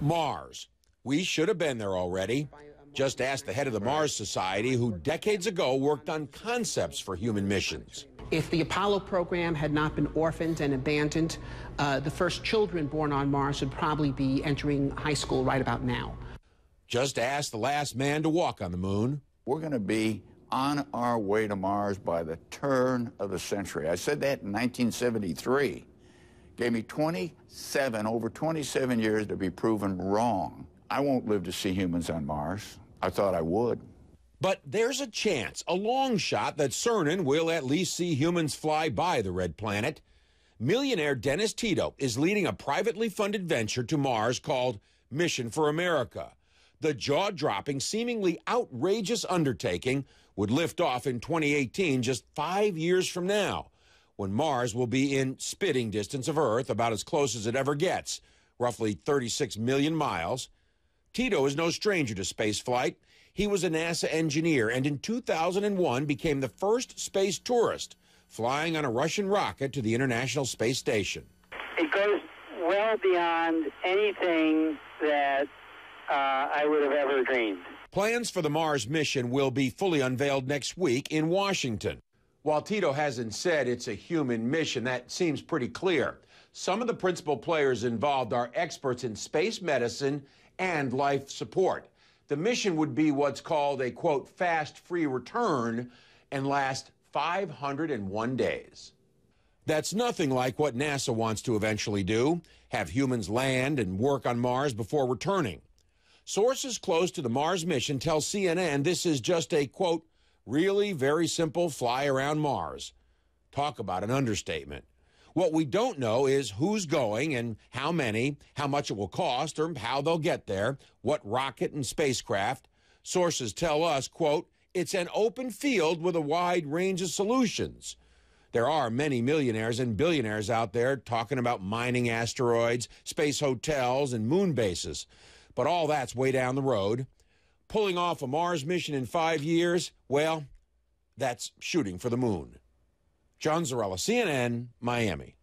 Mars. We should have been there already. Just ask the head of the Mars Society, who decades ago worked on concepts for human missions. If the Apollo program had not been orphaned and abandoned, uh, the first children born on Mars would probably be entering high school right about now. Just ask the last man to walk on the moon. We're going to be on our way to Mars by the turn of the century. I said that in 1973. Gave me 27, over 27 years to be proven wrong. I won't live to see humans on Mars. I thought I would. But there's a chance, a long shot, that Cernan will at least see humans fly by the red planet. Millionaire Dennis Tito is leading a privately funded venture to Mars called Mission for America. The jaw dropping, seemingly outrageous undertaking would lift off in 2018, just five years from now when Mars will be in spitting distance of Earth, about as close as it ever gets, roughly 36 million miles. Tito is no stranger to space flight. He was a NASA engineer and in 2001 became the first space tourist flying on a Russian rocket to the International Space Station. It goes well beyond anything that uh, I would have ever dreamed. Plans for the Mars mission will be fully unveiled next week in Washington. While Tito hasn't said it's a human mission, that seems pretty clear. Some of the principal players involved are experts in space medicine and life support. The mission would be what's called a quote, fast free return and last 501 days. That's nothing like what NASA wants to eventually do have humans land and work on Mars before returning. Sources close to the Mars mission tell CNN this is just a quote, Really, very simple fly around Mars. Talk about an understatement. What we don't know is who's going and how many, how much it will cost, or how they'll get there, what rocket and spacecraft. Sources tell us, quote, it's an open field with a wide range of solutions. There are many millionaires and billionaires out there talking about mining asteroids, space hotels, and moon bases. But all that's way down the road pulling off a Mars mission in five years, well, that's shooting for the moon. John Zarella, CNN, Miami.